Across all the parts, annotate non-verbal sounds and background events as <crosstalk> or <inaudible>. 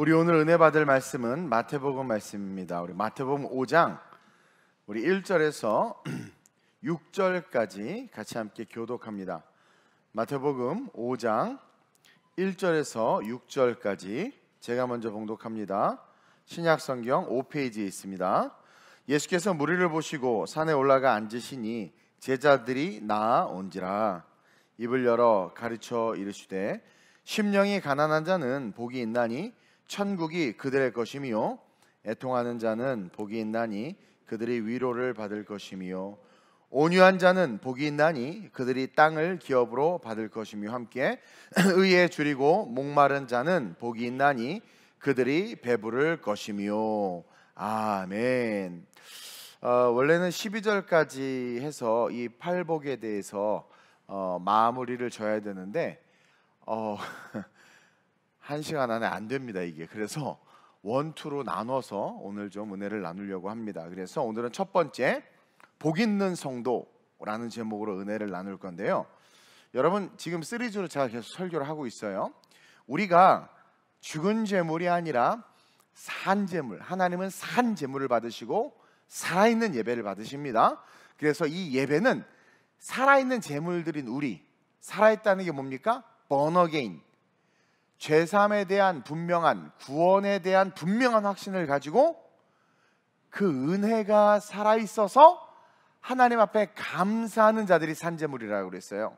우리 오늘 은혜 받을 말씀은 마태복음 말씀입니다. 우리 마태복음 5장 우리 1절에서 6절까지 <clears throat> 같이 함께 교독합니다. 마태복음 5장 1절에서 6절까지 제가 먼저 봉독합니다. 신약 성경 5페이지에 있습니다. 예수께서 무리를 보시고 산에 올라가 앉으시니 제자들이 나온지라 입을 열어 가르쳐 이르시되 심령이 가난한 자는 복이 있나니 천국이 그들의 것이며 애통하는 자는 복이 있나니 그들이 위로를 받을 것이며 온유한 자는 복이 있나니 그들이 땅을 기업으로 받을 것이며 함께 <clears throat> 의에 줄이고 목마른 자는 복이 있나니 그들이 배부를 것이며 아멘. 어, 원래는 12절까지 해서 이 팔복에 대해서 어, 마무리를 줘야 되는데 어, <laughs> 한 시간 안에 안 됩니다 이게 그래서 원투로 나눠서 오늘 좀 은혜를 나누려고 합니다 그래서 오늘은 첫 번째 복 있는 성도라는 제목으로 은혜를 나눌 건데요 여러분 지금 시리즈로 제가 계속 설교를 하고 있어요 우리가 죽은 재물이 아니라 산 재물 하나님은 산 재물을 받으시고 살아있는 예배를 받으십니다 그래서 이 예배는 살아있는 재물들인 우리 살아있다는 게 뭡니까? 번어게인 죄삼에 대한 분명한 구원에 대한 분명한 확신을 가지고 그 은혜가 살아 있어서 하나님 앞에 감사하는 자들이 산재물이라고 그랬어요.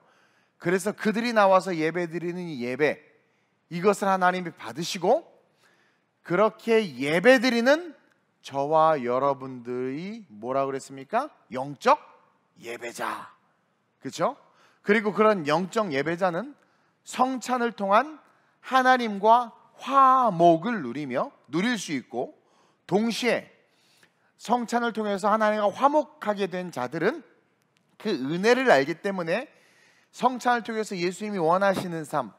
그래서 그들이 나와서 예배드리는 이 예배 이것을 하나님이 받으시고 그렇게 예배드리는 저와 여러분들이 뭐라 그랬습니까? 영적 예배자. 그렇죠? 그리고 그런 영적 예배자는 성찬을 통한 하나님과 화목을 누리며 누릴 수 있고 동시에 성찬을 통해서 하나님과 화목하게 된 자들은 그 은혜를 알기 때문에 성찬을 통해서 예수님이 원하시는 삶,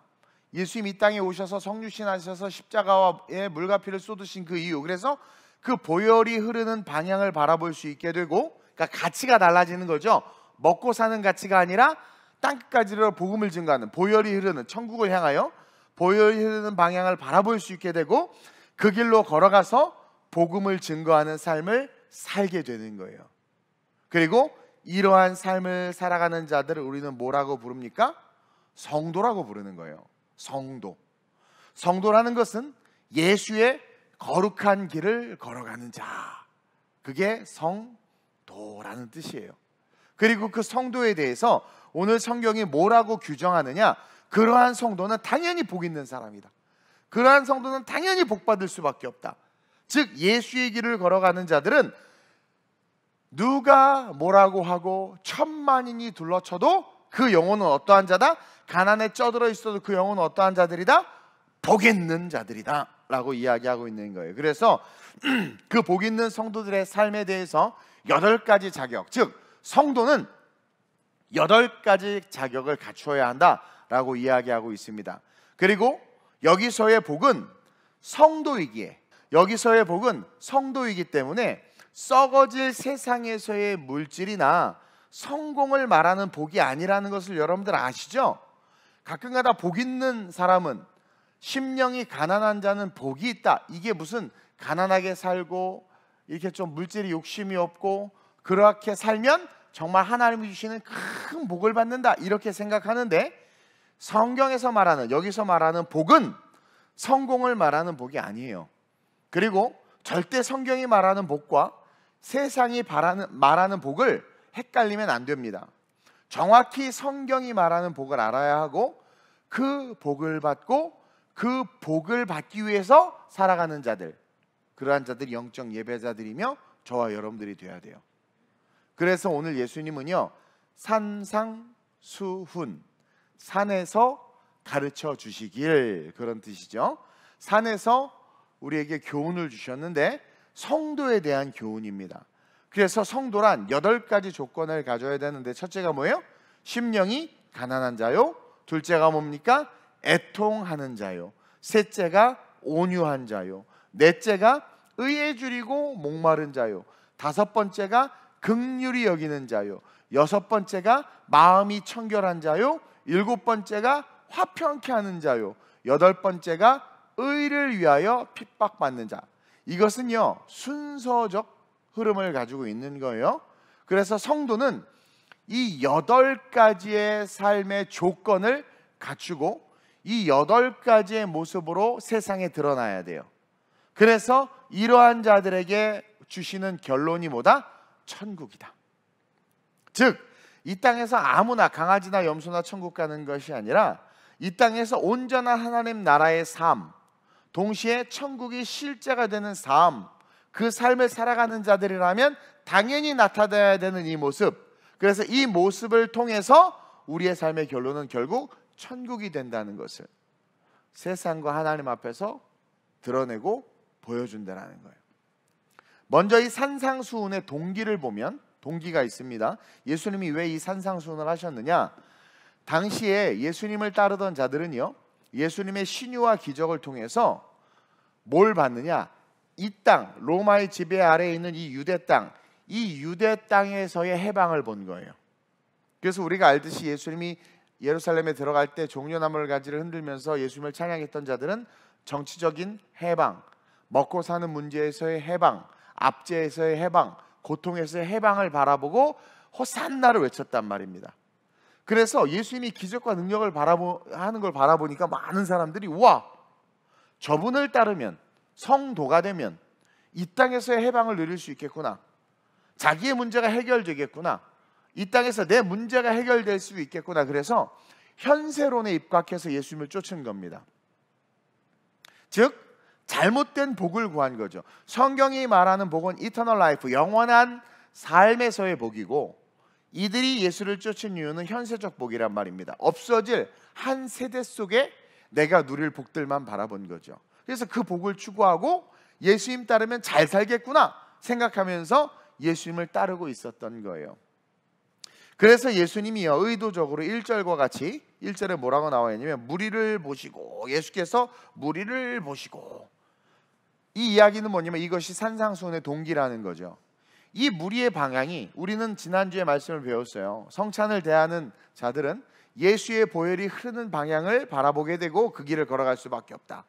예수님이 땅에 오셔서 성류신 하셔서 십자가에 물과 피를 쏟으신 그 이유, 그래서 그 보혈이 흐르는 방향을 바라볼 수 있게 되고, 그러니까 가치가 달라지는 거죠. 먹고 사는 가치가 아니라 땅끝까지로 복음을 증가하는 보혈이 흐르는 천국을 향하여 보여지는 방향을 바라볼 수 있게 되고 그 길로 걸어가서 복음을 증거하는 삶을 살게 되는 거예요. 그리고 이러한 삶을 살아가는 자들을 우리는 뭐라고 부릅니까? 성도라고 부르는 거예요. 성도. 성도라는 것은 예수의 거룩한 길을 걸어가는 자. 그게 성도라는 뜻이에요. 그리고 그 성도에 대해서 오늘 성경이 뭐라고 규정하느냐? 그러한 성도는 당연히 복 있는 사람이다. 그러한 성도는 당연히 복 받을 수밖에 없다. 즉 예수의 길을 걸어가는 자들은 누가 뭐라고 하고 천만인이 둘러쳐도 그 영혼은 어떠한 자다? 가난에 쩌들어 있어도 그 영혼은 어떠한 자들이다? 복 있는 자들이다. 라고 이야기하고 있는 거예요. 그래서 <clears throat> 그 복 있는 성도들의 삶에 대해서 여덟 가지 자격, 즉 성도는 여덟 가지 자격을 갖추어야 한다. 라고 이야기하고 있습니다. 그리고 여기서의 복은 성도이기에 여기서의 복은 성도이기 때문에 썩어질 세상에서의 물질이나 성공을 말하는 복이 아니라는 것을 여러분들 아시죠? 가끔가다 복 있는 사람은 심령이 가난한 자는 복이 있다. 이게 무슨 가난하게 살고 이렇게 좀 물질이 욕심이 없고 그렇게 살면 정말 하나님이 주시는 큰 복을 받는다. 이렇게 생각하는데 성경에서 말하는 여기서 말하는 복은 성공을 말하는 복이 아니에요. 그리고 절대 성경이 말하는 복과 세상이 바라는, 말하는 복을 헷갈리면 안 됩니다. 정확히 성경이 말하는 복을 알아야 하고 그 복을 받고 그 복을 받기 위해서 살아가는 자들 그러한 자들이 영적 예배자들이며 저와 여러분들이 되어야 돼요. 그래서 오늘 예수님은요 산상수훈 산에서 가르쳐 주시길 그런 뜻이죠. 산에서 우리에게 교훈을 주셨는데 성도에 대한 교훈입니다. 그래서 성도란 여덟 가지 조건을 가져야 되는데 첫째가 뭐예요? 심령이 가난한 자요. 둘째가 뭡니까? 애통하는 자요. 셋째가 온유한 자요. 넷째가 의에 줄이고 목마른 자요. 다섯 번째가 극률이 여기는 자요. 여섯 번째가 마음이 청결한 자요. 일곱 번째가 화평케 하는 자요. 여덟 번째가 의를 위하여 핍박받는 자. 이것은요 순서적 흐름을 가지고 있는 거예요. 그래서 성도는 이 여덟 가지의 삶의 조건을 갖추고 이 여덟 가지의 모습으로 세상에 드러나야 돼요. 그래서 이러한 자들에게 주시는 결론이 뭐다? 천국이다. 즉이 땅에서 아무나 강아지나 염소나 천국 가는 것이 아니라 이 땅에서 온전한 하나님 나라의 삶, 동시에 천국이 실제가 되는 삶, 그 삶을 살아가는 자들이라면 당연히 나타나야 되는 이 모습. 그래서 이 모습을 통해서 우리의 삶의 결론은 결국 천국이 된다는 것을 세상과 하나님 앞에서 드러내고 보여준다라는 거예요. 먼저 이 산상수훈의 동기를 보면 동기가 있습니다. 예수님이 왜 이 산상순을 하셨느냐? 당시에 예수님을 따르던 자들은요. 예수님의 신유와 기적을 통해서 뭘 받느냐? 이 땅, 로마의 지배 아래에 있는 이 유대 땅, 이 유대 땅에서의 해방을 본 거예요. 그래서 우리가 알듯이 예수님이 예루살렘에 들어갈 때 종려나물 가지를 흔들면서 예수님을 찬양했던 자들은 정치적인 해방, 먹고 사는 문제에서의 해방, 압제에서의 해방, 고통에서 해방을 바라보고 호산나를 외쳤단 말입니다. 그래서 예수님이 기적과 능력을 바라보 하는 걸 바라보니까 많은 사람들이 와 저분을 따르면 성도가 되면 이 땅에서의 해방을 누릴 수 있겠구나. 자기의 문제가 해결되겠구나. 이 땅에서 내 문제가 해결될 수 있겠구나. 그래서 현세론에 입각해서 예수님을 쫓은 겁니다. 즉 잘못된 복을 구한 거죠. 성경이 말하는 복은 이터널 라이프, 영원한 삶에서의 복이고 이들이 예수를 쫓은 이유는 현세적 복이란 말입니다. 없어질 한 세대 속에 내가 누릴 복들만 바라본 거죠. 그래서 그 복을 추구하고 예수님 따르면 잘 살겠구나 생각하면서 예수님을 따르고 있었던 거예요. 그래서 예수님이 의도적으로 1절과 같이 1절에 뭐라고 나와 있냐면 무리를 보시고 예수께서 무리를 보시고 이 이야기는 뭐냐면 이것이 산상수훈의 동기라는 거죠. 이 무리의 방향이 우리는 지난주에 말씀을 배웠어요. 성찬을 대하는 자들은 예수의 보혈이 흐르는 방향을 바라보게 되고 그 길을 걸어갈 수밖에 없다.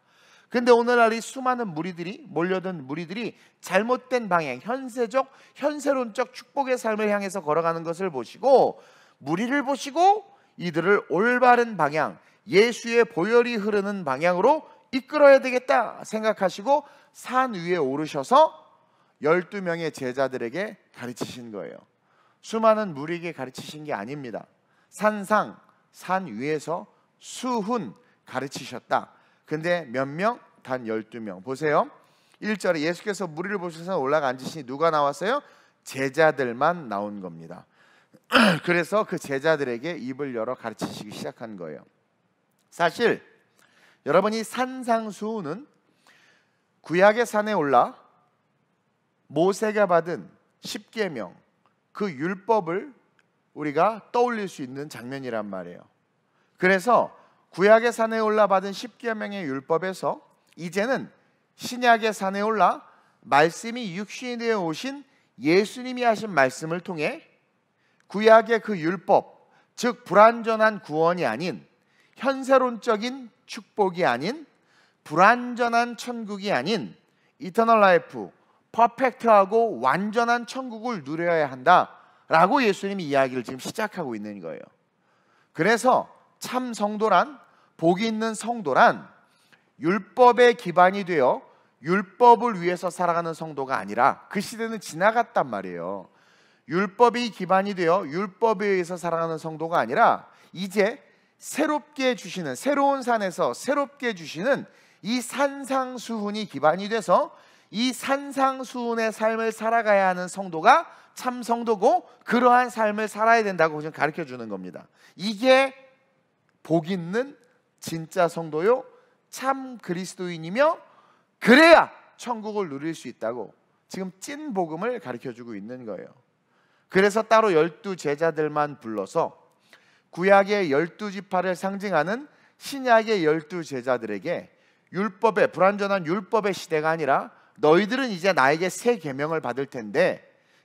근데 오늘날 이 수많은 무리들이 몰려든 무리들이 잘못된 방향, 현세적, 현세론적 축복의 삶을 향해서 걸어가는 것을 보시고 무리를 보시고 이들을 올바른 방향, 예수의 보혈이 흐르는 방향으로 이끌어야 되겠다 생각하시고 산 위에 오르셔서 12명의 제자들에게 가르치신 거예요. 수많은 무리에게 가르치신 게 아닙니다. 산상, 산 위에서 수훈 가르치셨다. 근데 몇 명? 단 12명. 보세요. 1절에 예수께서 무리를 보셔서 올라가 앉으시니 누가 나왔어요? 제자들만 나온 겁니다. <clears throat> 그래서 그 제자들에게 입을 열어 가르치시기 시작한 거예요. 사실 여러분이 산상수훈은 구약의 산에 올라 모세가 받은 십계명 그 율법을 우리가 떠올릴 수 있는 장면이란 말이에요. 그래서 구약의 산에 올라 받은 십계명의 율법에서 이제는 신약의 산에 올라 말씀이 육신이 되어 오신 예수님이 하신 말씀을 통해 구약의 그 율법, 즉 불완전한 구원이 아닌 현세론적인 축복이 아닌 불완전한 천국이 아닌 이터널 라이프 퍼펙트하고 완전한 천국을 누려야 한다라고 예수님이 이야기를 지금 시작하고 있는 거예요. 그래서 참 성도란 복이 있는 성도란 율법의 기반이 되어 율법을 위해서 살아가는 성도가 아니라 그 시대는 지나갔단 말이에요. 율법이 기반이 되어 율법에 의해서 살아가는 성도가 아니라 이제 새롭게 주시는 새로운 산에서 새롭게 주시는 이 산상수훈이 기반이 돼서 이 산상수훈의 삶을 살아가야 하는 성도가 참 성도고 그러한 삶을 살아야 된다고 지금 가르쳐 주는 겁니다. 이게 복 있는 진짜 성도요, 참 그리스도인이며 그래야 천국을 누릴 수 있다고 지금 찐 복음을 가르쳐 주고 있는 거예요. 그래서 따로 열두 제자들만 불러서 구약의 열두 지파를 상징하는 신약의 열두 제자들에게 율법의 불완전한 율법의 시대가 아니라 너희들은 이제 나에게 새 계명을 받을 텐데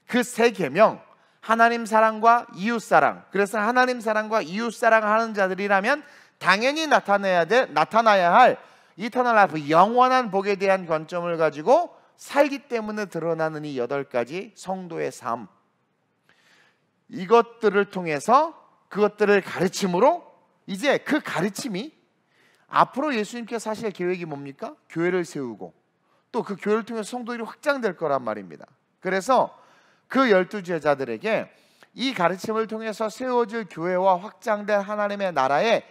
그 새 계명 하나님 사랑과 이웃 사랑. 그래서 하나님 사랑과 이웃 사랑 하는 자들이라면 당연히 나타내야 돼 나타나야 할 이터널 라이프 영원한 복에 대한 관점을 가지고 살기 때문에 드러나는 이 여덟 가지 성도의 삶. 이것들을 통해서 그것들을 가르침으로 이제 그 가르침이 앞으로 예수님께서 사실 계획이 뭡니까? 교회를 세우고 또 그 교회를 통해 서 성도들이 확장될 거란 말입니다. 그래서 그 열두 제자들에게 이 가르침을 통해서 세워질 교회와 확장될 하나님의 나라의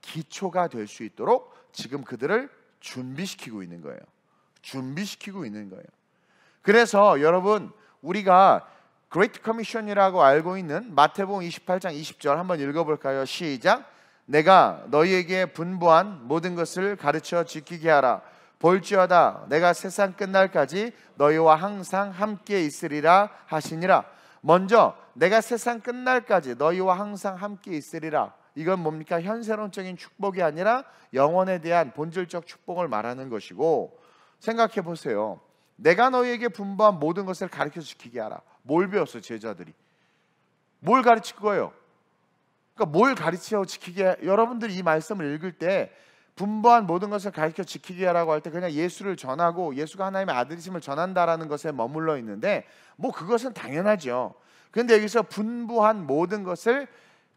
기초가 될 수 있도록 지금 그들을 준비시키고 있는 거예요. 준비시키고 있는 거예요. 그래서 여러분 우리가 그레이트 커미션이라고 알고 있는 마태복음 28장 20절 한번 읽어볼까요? 시작. 내가 너희에게 분부한 모든 것을 가르쳐 지키게 하라. 볼지어다 내가 세상 끝날까지 너희와 항상 함께 있으리라 하시니라. 먼저 내가 세상 끝날까지 너희와 항상 함께 있으리라. 이건 뭡니까? 현세론적인 축복이 아니라 영원에 대한 본질적 축복을 말하는 것이고 생각해 보세요. 내가 너희에게 분부한 모든 것을 가르쳐 지키게 하라. 뭘 배웠어요 제자들이? 뭘 가르칠 거예요? 그러니까 뭘 가르치고 지키게 여러분들이 이 말씀을 읽을 때 분부한 모든 것을 가르쳐 지키게 하라고 할 때 그냥 예수를 전하고 예수가 하나님의 아들이심을 전한다라는 것에 머물러 있는데 뭐 그것은 당연하죠. 그런데 여기서 분부한 모든 것을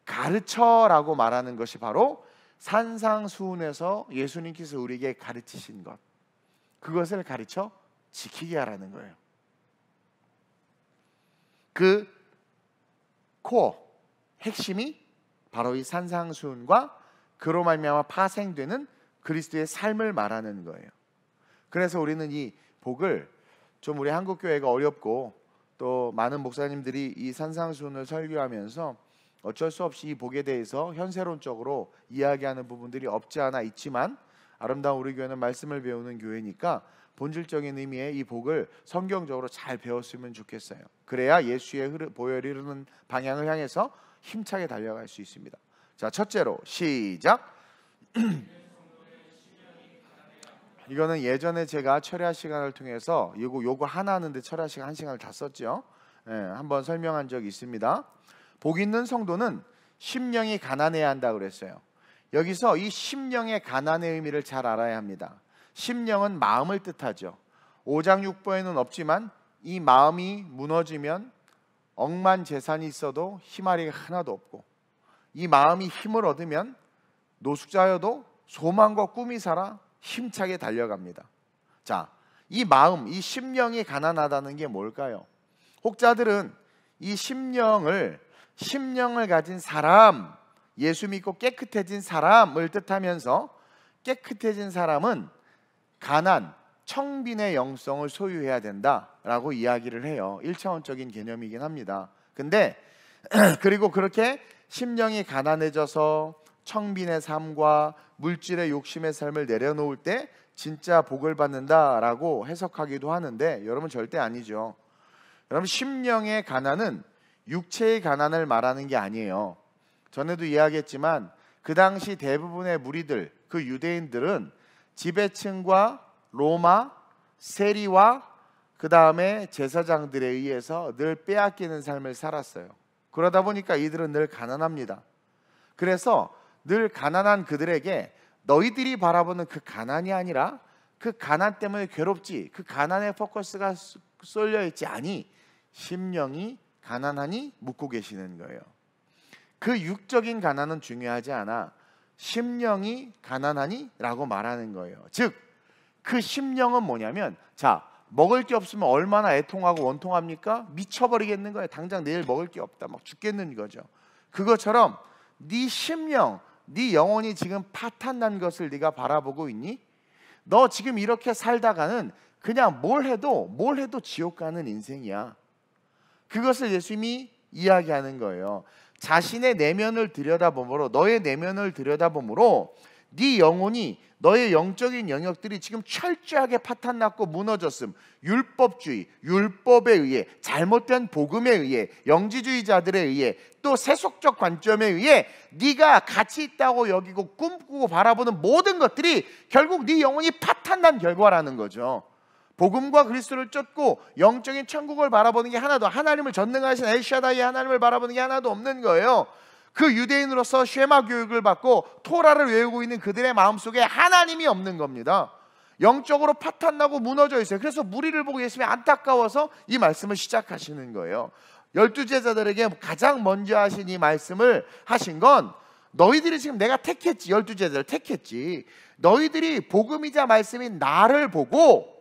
가르쳐라고 말하는 것이 바로 산상수훈에서 예수님께서 우리에게 가르치신 것 그것을 가르쳐 지키게 하라는 거예요. 그 코어 핵심이 바로 이 산상수훈과 그로 말미암아 파생되는 그리스도의 삶을 말하는 거예요. 그래서 우리는 이 복을 좀 우리 한국 교회가 어렵고 또 많은 목사님들이 이 산상수훈을 설교하면서 어쩔 수 없이 이 복에 대해서 현세론적으로 이야기하는 부분들이 없지 않아 있지만 아름다운 우리 교회는 말씀을 배우는 교회니까 본질적인 의미의 이 복을 성경적으로 잘 배웠으면 좋겠어요. 그래야 예수의 흐르, 보혈이 르는 방향을 향해서 힘차게 달려갈 수 있습니다. 자, 첫째로 시작. <clears throat> 이거는 예전에 제가 철야 시간을 통해서 요거 요거 하나 하는데 철야 시간 한 시간을 다 썼죠. 예, 한번 설명한 적이 있습니다. 복 있는 성도는 심령이 가난해야 한다 그랬어요. 여기서 이 심령의 가난의 의미를 잘 알아야 합니다. 심령은 마음을 뜻하죠. 5장 6부에는 없지만 이 마음이 무너지면 억만 재산이 있어도 희말이 하나도 없고 이 마음이 힘을 얻으면 노숙자여도 소망과 꿈이 살아 힘차게 달려갑니다. 자, 이 마음, 이 심령이 가난하다는 게 뭘까요? 혹자들은 이 심령을 심령을 가진 사람, 예수 믿고 깨끗해진 사람을 뜻하면서 깨끗해진 사람은 가난, 청빈의 영성을 소유해야 된다라고 이야기를 해요. 1차원적인 개념이긴 합니다. 근데 <clears throat> 그리고 그렇게 심령이 가난해져서 청빈의 삶과 물질의 욕심의 삶을 내려놓을 때 진짜 복을 받는다라고 해석하기도 하는데 여러분 절대 아니죠. 여러분 심령의 가난은 육체의 가난을 말하는 게 아니에요. 전에도 이야기했지만 그 당시 대부분의 무리들 그 유대인들은 지배층과 로마 세리와 그 다음에 제사장들에 의해서 늘 빼앗기는 삶을 살았어요. 그러다 보니까 이들은 늘 가난합니다. 그래서 늘 가난한 그들에게 너희들이 바라보는 그 가난이 아니라 그 가난 때문에 괴롭지 그 가난의 포커스가 쏠려 있지 아니 심령이 가난하니 묻고 계시는 거예요. 그 육적인 가난은 중요하지 않아 심령이 가난하니라고 말하는 거예요. 즉 그 심령은 뭐냐면 자 먹을 게 없으면 얼마나 애통하고 원통합니까? 미쳐버리겠는 거예요. 당장 내일 먹을 게 없다. 막 죽겠는 거죠. 그것처럼 네 심령, 네 영혼이 지금 파탄난 것을 네가 바라보고 있니? 너 지금 이렇게 살다가는 그냥 뭘 해도 뭘 해도 지옥 가는 인생이야. 그것을 예수님이 이야기하는 거예요. 자신의 내면을 들여다보므로 너의 내면을 들여다보므로 네 영혼이 너의 영적인 영역들이 지금 철저하게 파탄났고 무너졌음. 율법주의, 율법에 의해 잘못된 복음에 의해 영지주의자들에 의해 또 세속적 관점에 의해 네가 가치 있다고 여기고 꿈꾸고 바라보는 모든 것들이 결국 네 영혼이 파탄난 결과라는 거죠. 복음과 그리스도를 쫓고 영적인 천국을 바라보는 게 하나도 하나님을 전능하신 엘샤다이 하나님을 바라보는 게 하나도 없는 거예요. 그 유대인으로서 쉐마 교육을 받고 토라를 외우고 있는 그들의 마음속에 하나님이 없는 겁니다. 영적으로 파탄나고 무너져 있어요. 그래서 무리를 보고 예수님이 안타까워서 이 말씀을 시작하시는 거예요. 열두 제자들에게 가장 먼저 하신 이 말씀을 하신 건 너희들이 지금 내가 택했지 열두 제자들 택했지 너희들이 복음이자 말씀인 나를 보고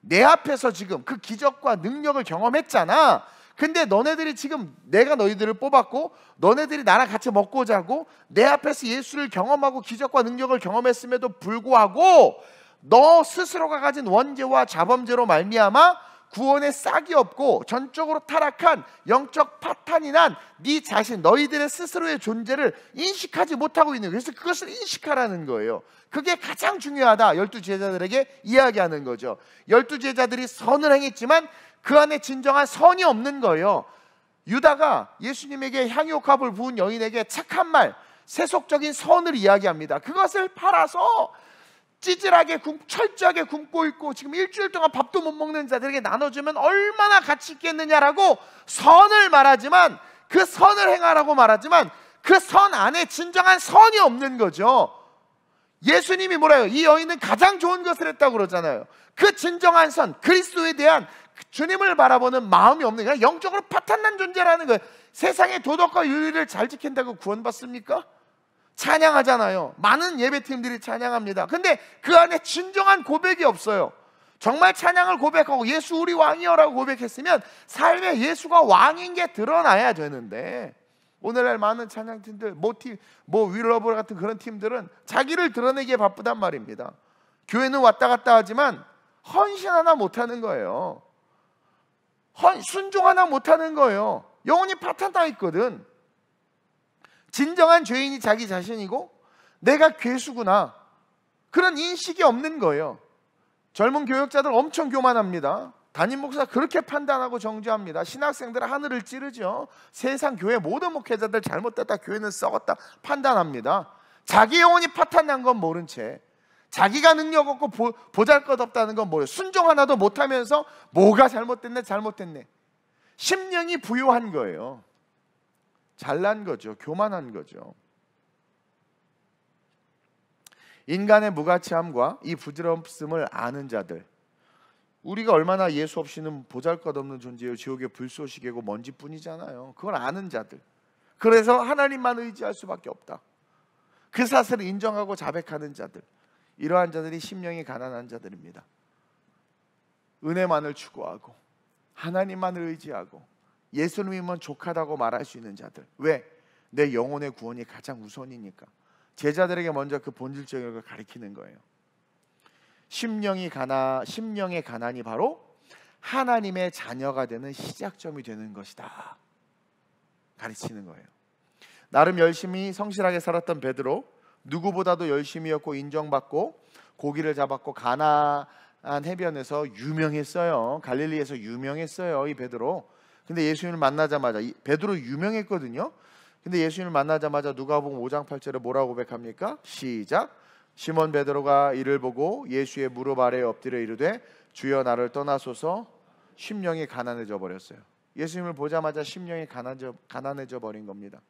내 앞에서 지금 그 기적과 능력을 경험했잖아. 근데 너네들이 지금 내가 너희들을 뽑았고 너네들이 나랑 같이 먹고 자고 내 앞에서 예수를 경험하고 기적과 능력을 경험했음에도 불구하고 너 스스로가 가진 원죄와 자범죄로 말미암아 구원의 싹이 없고 전적으로 타락한 영적 파탄이 난 네 자신 너희들의 스스로의 존재를 인식하지 못하고 있는 거예요. 그래서 그것을 인식하라는 거예요. 그게 가장 중요하다. 열두 제자들에게 이야기하는 거죠. 열두 제자들이 선을 행했지만 그 안에 진정한 선이 없는 거예요. 유다가 예수님에게 향유값을 부은 여인에게 착한 말, 세속적인 선을 이야기합니다. 그것을 팔아서 찌질하게 굶, 철저하게 굶고 있고 지금 일주일 동안 밥도 못 먹는 자들에게 나눠주면 얼마나 가치 있겠느냐라고 선을 말하지만 그 선을 행하라고 말하지만 그 선 안에 진정한 선이 없는 거죠. 예수님이 뭐라요? 이 여인은 가장 좋은 것을 했다고 그러잖아요. 그 진정한 선, 그리스도에 대한 주님을 바라보는 마음이 없는 거예요. 영적으로 파탄난 존재라는 거예요. 세상의 도덕과 윤리를 잘 지킨다고 구원받습니까? 찬양하잖아요. 많은 예배팀들이 찬양합니다. 근데 그 안에 진정한 고백이 없어요. 정말 찬양을 고백하고 예수 우리 왕이여라고 고백했으면 삶에 예수가 왕인 게 드러나야 되는데 오늘날 많은 찬양팀들 모티 뭐 윌러블 같은 그런 팀들은 자기를 드러내기에 바쁘단 말입니다. 교회는 왔다 갔다 하지만 헌신 하나 못 하는 거예요. 헌 순종 하나 못 하는 거예요. 영혼이 파탄 당했거든 진정한 죄인이 자기 자신이고 내가 괴수구나. 그런 인식이 없는 거예요. 젊은 교역자들 엄청 교만합니다. 담임 목사 그렇게 판단하고 정죄합니다. 신학생들 하늘을 찌르죠. 세상 교회 모든 목회자들 잘못됐다. 교회는 썩었다. 판단합니다. 자기 영혼이 파탄난 건 모른 채 자기가 능력 없고 보, 잘것없다는 건 뭐예요? 순종 하나도 못하면서 뭐가 잘못됐네 잘못됐네 심령이 부유한 거예요 잘난 거죠. 교만한 거죠. 인간의 무가치함과 이 부질없음을 아는 자들. 우리가 얼마나 예수 없이는 보잘것없는 존재요 지옥의 불쏘시개고 먼지뿐이잖아요. 그걸 아는 자들. 그래서 하나님만 의지할 수밖에 없다. 그 사실을 인정하고 자백하는 자들. 이러한 자들이 심령이 가난한 자들입니다. 은혜만을 추구하고 하나님만을 의지하고 예수님이면 족하다고 말할 수 있는 자들. 왜? 내 영혼의 구원이 가장 우선이니까. 제자들에게 먼저 그 본질적인 걸 가리키는 거예요. 심령이 가나 심령의 가난이 바로 하나님의 자녀가 되는 시작점이 되는 것이다. 가르치는 거예요. 나름 열심히 성실하게 살았던 베드로 누구보다도 열심히였고 인정받고 고기를 잡았고 가나안 해변에서 유명했어요. 갈릴리에서 유명했어요. 이 베드로. 근데 예수님을 만나자마자 베드로 유명했거든요. 근데 예수님을 만나자마자 누가복음 5장 8절에 뭐라고 고백합니까? 시작. 시몬 베드로가 이를 보고 예수의 무릎 아래 엎드려 이르되 주여 나를 떠나소서 심령이 가난해져 버렸어요. 예수님을 보자마자 심령이 가난해져, 가난해져 버린 겁니다.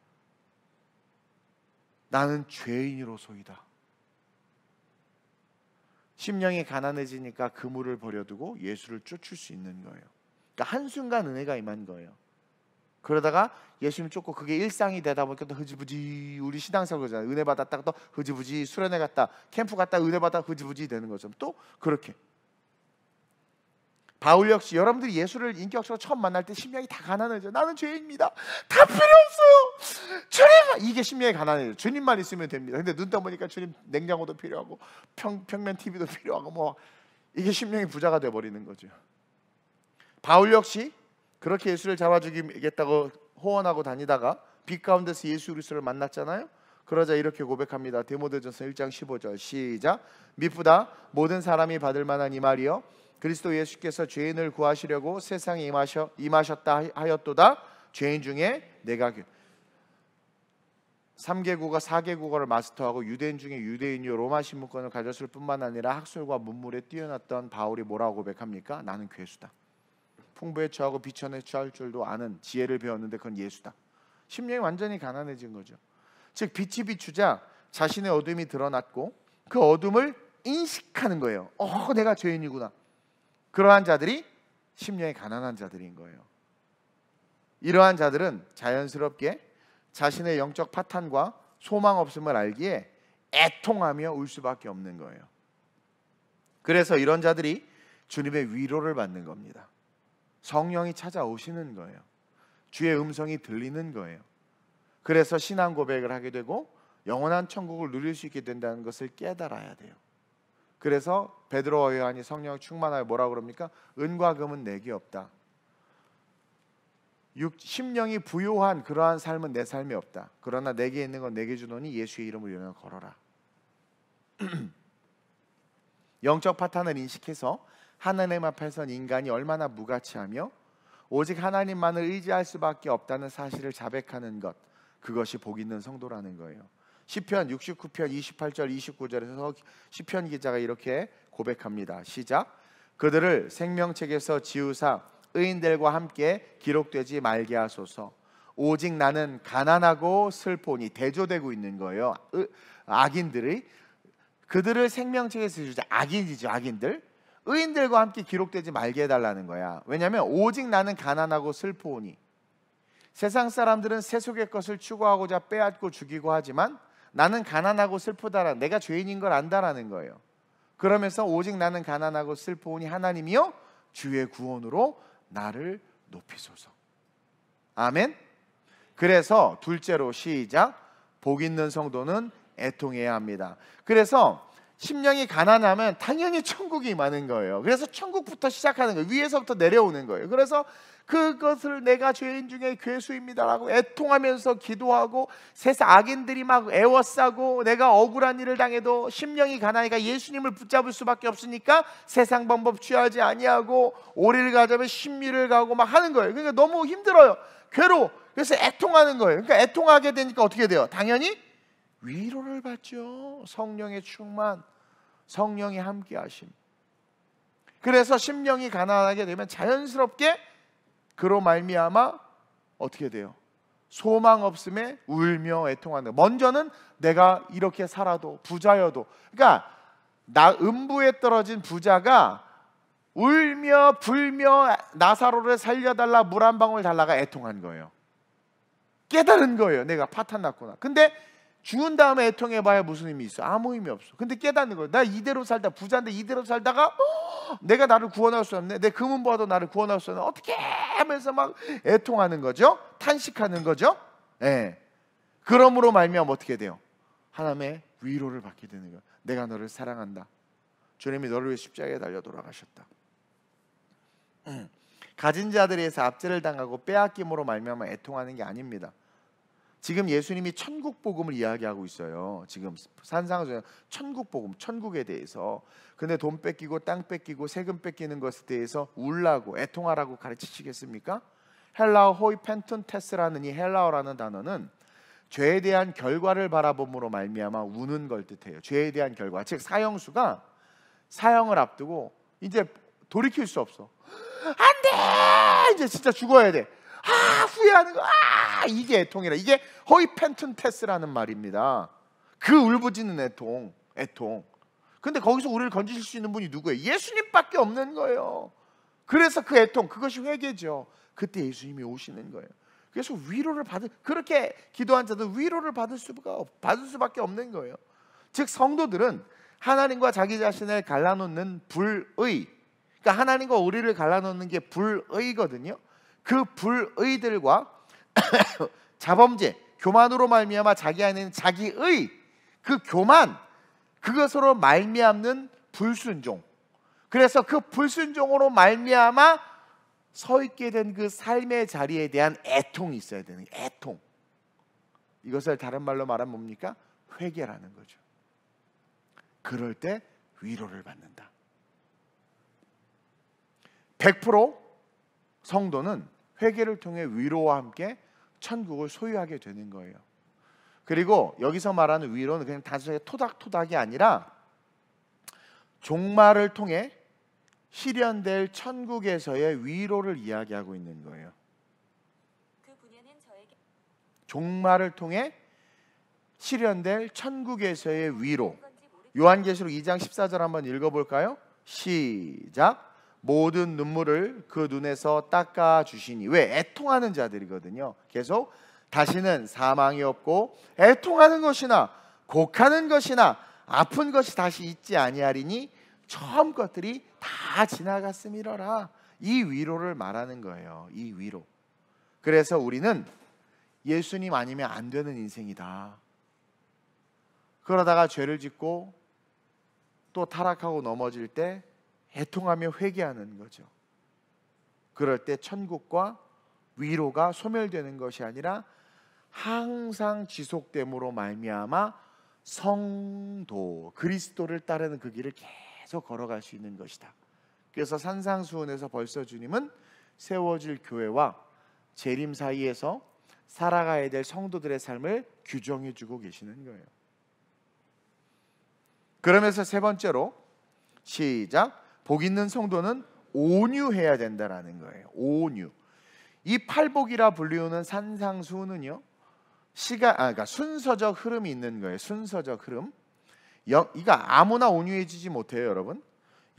나는 죄인으로소이다. 심령이 가난해지니까 그물을 버려두고 예수를 쫓을 수 있는 거예요. 그러니까 한순간 은혜가 임한 거예요. 그러다가 예수님 쫓고 그게 일상이 되다 보니까 또 흐지부지 우리 신앙 생활잖아 은혜 받았다가 또 흐지부지 수련회 갔다 캠프 갔다 은혜 받아 흐지부지 되는 거죠. 또 그렇게 바울 역시 여러분들이 예수를 인격적으로 처음 만날 때 심령이 다 가난해져. 나는 죄입니다. 다 필요 없어요. 주님 이게 심령이 가난해요. 주님만 있으면 됩니다. 근데 눈 떠보니까 주님 냉장고도 필요하고 평, 평면 TV도 필요하고 뭐 이게 심령이 부자가 돼 버리는 거죠. 바울 역시 그렇게 예수를 잡아 죽이겠다고 호언하고 다니다가 빛 가운데서 예수 그리스도를 만났잖아요. 그러자 이렇게 고백합니다. 데모데전서 1장 15절 시작. 미쁘다 모든 사람이 받을 만한 이 말이요 그리스도 예수께서 죄인을 구하시려고 세상에 임하셔 임하셨다 하였도다. 죄인 중에 내가 3개국어 그 4개국어를 마스터하고 유대인 중에 유대인이요 로마 신분권을 가졌을 뿐만 아니라 학술과 문물에 뛰어났던 바울이 뭐라고 고백합니까? 나는 괴수다. 풍부에 처하고 비천에 처할 줄도 아는 지혜를 배웠는데 그건 예수다. 심령이 완전히 가난해진 거죠. 즉 빛이 비추자 자신의 어둠이 드러났고 그 어둠을 인식하는 거예요. 어, 내가 죄인이구나. 그러한 자들이 심령이 가난한 자들인 거예요. 이러한 자들은 자연스럽게 자신의 영적 파탄과 소망 없음을 알기에 애통하며 울 수밖에 없는 거예요. 그래서 이런 자들이 주님의 위로를 받는 겁니다. 성령이 찾아오시는 거예요. 주의 음성이 들리는 거예요. 그래서 신앙 고백을 하게 되고 영원한 천국을 누릴 수 있게 된다는 것을 깨달아야 돼요. 그래서 베드로와 요한이 성령 충만하여 뭐라 그럽니까? 은과 금은 내게 없다. 육, 심령이 부요한 그러한 삶은 내 삶이 없다. 그러나 내게 있는 건 내게 주노니 예수의 이름을 위하여 걸어라. <clears throat> 영적 파탄을 인식해서 하나님 앞에선 인간이 얼마나 무가치하며 오직 하나님만을 의지할 수밖에 없다는 사실을 자백하는 것 그것이 복 있는 성도라는 거예요. 시편 69편 28절 29절에서 시편 기자가 이렇게 고백합니다. 시작 그들을 생명책에서 지우사 의인들과 함께 기록되지 말게 하소서. 오직 나는 가난하고 슬포니 대조되고 있는 거예요. 악인들이 그들을 생명책에서 지우자 악인이죠 악인들 의인들과 함께 기록되지 말게 해달라는 거야. 왜냐하면 오직 나는 가난하고 슬퍼오니 세상 사람들은 세속의 것을 추구하고자 빼앗고 죽이고 하지만 나는 가난하고 슬프다라 내가 죄인인 걸 안다라는 거예요. 그러면서 오직 나는 가난하고 슬퍼오니 하나님이여 주의 구원으로 나를 높이소서. 아멘. 그래서 둘째로 시작 복 있는 성도는 애통해야 합니다. 그래서 심령이 가난하면 당연히 천국이 많은 거예요. 그래서 천국부터 시작하는 거예요. 위에서부터 내려오는 거예요. 그래서 그것을 내가 죄인 중에 괴수입니다라고 애통하면서 기도하고 세상 악인들이 막 애워싸고 내가 억울한 일을 당해도 심령이 가난하니까 예수님을 붙잡을 수밖에 없으니까 세상 방법 취하지 아니하고 오리를 가자면 신미를 가고 막 하는 거예요. 그러니까 너무 힘들어요. 괴로. 워 그래서 애통하는 거예요. 그러니까 애통하게 되니까 어떻게 돼요? 당연히 위로를 받죠. 성령의 충만, 성령이 함께 하심. 그래서 심령이 가난하게 되면 자연스럽게 그로 말미암아 어떻게 돼요? 소망 없음에 울며 애통한다. 먼저는 내가 이렇게 살아도 부자여도 그러니까 나 음부에 떨어진 부자가 울며 불며 나사로를 살려달라 물 한 방울 달라가 애통한 거예요. 깨달은 거예요. 내가 파탄 났구나. 근데 죽은 다음에 애통해봐야 무슨 의미 있어? 아무 의미 없어. 근데 깨닫는 거야. 나 이대로 살다 부자인데 이대로 살다가 어, 내가 나를 구원할 수 없네. 내 금은보아도 나를 구원할 수 없네. 어떻게 하면서 막 애통하는 거죠? 탄식하는 거죠? 예. 네. 그러므로 말미암 어떻게 돼요? 하나님의 위로를 받게 되는 거야. 내가 너를 사랑한다. 주님이 너를 위해 십자가에 달려 돌아가셨다. 음. 가진 자들에서 의해 압제를 당하고 빼앗김으로 말미암아 애통하는 게 아닙니다. 지금 예수님이 천국 복음을 이야기하고 있어요. 지금 산상에서 천국 복음, 천국에 대해서. 근데 돈 뺏기고 땅 뺏기고 세금 뺏기는 것에 대해서 울라고 애통하라고 가르치시겠습니까? 헬라어 호이펜톤테스라는이 헬라어라는 단어는 죄에 대한 결과를 바라봄으로 말미암아 우는 걸 뜻해요. 죄에 대한 결과. 즉 사형수가 사형을 앞두고 이제 돌이킬 수 없어. 안 돼! 이제 진짜 죽어야 돼. 아, 후회하는 거. 아! 이게 애통이라 이게 허이펜튼테스라는 말입니다. 그 울부짖는 애통, 애통. 근데 거기서 우리를 건지실 수 있는 분이 누구예요? 예수님밖에 없는 거예요. 그래서 그 애통 그것이 회개죠. 그때 예수님이 오시는 거예요. 그래서 위로를 받을 그렇게 기도한 자도 위로를 받을 수가 받을 수밖에 없는 거예요. 즉 성도들은 하나님과 자기 자신을 갈라놓는 불의 그러니까 하나님과 우리를 갈라놓는 게 불의거든요. 그 불의들과 <coughs> 자범죄, 교만으로 말미암아 자기 안에 있는 자기의 그 교만 그것으로 말미암는 불순종. 그래서 그 불순종으로 말미암아 서 있게 된 그 삶의 자리에 대한 애통이 있어야 되는 애통. 이것을 다른 말로 말하면 뭡니까? 회개라는 거죠. 그럴 때 위로를 받는다. 100% 성도는 회개를 통해 위로와 함께 천국을 소유하게 되는 거예요. 그리고 여기서 말하는 위로는 그냥 단순하게 토닥토닥이 아니라 종말을 통해 실현될 천국에서의 위로를 이야기하고 있는 거예요. 그 종말을 통해 실현될 천국에서의 위로. 요한계시록 2장 14절 한번 읽어볼까요? 시작. 모든 눈물을 그 눈에서 닦아 주시니 왜 애통하는 자들이거든요. 계속 다시는 사망이 없고 애통하는 것이나 곡하는 것이나 아픈 것이 다시 있지 아니하리니 처음 것들이 다 지나갔음이러라. 이 위로를 말하는 거예요. 이 위로. 그래서 우리는 예수님 아니면 안 되는 인생이다. 그러다가 죄를 짓고 또 타락하고 넘어질 때 애통하며 회개하는 거죠. 그럴 때 천국과 위로가 소멸되는 것이 아니라 항상 지속됨으로 말미암아 성도 그리스도를 따르는 그 길을 계속 걸어갈 수 있는 것이다. 그래서 산상수훈에서 벌써 주님은 세워질 교회와 재림 사이에서 살아가야 될 성도들의 삶을 규정해 주고 계시는 거예요. 그러면서 세 번째로 시작 복 있는 성도는 온유해야 된다라는 거예요. 온유. 이 팔복이라 불리우는 산상수는요. 시간 아 그러니까 순서적 흐름이 있는 거예요. 순서적 흐름. 영, 이거 아무나 온유해지지 못해요, 여러분.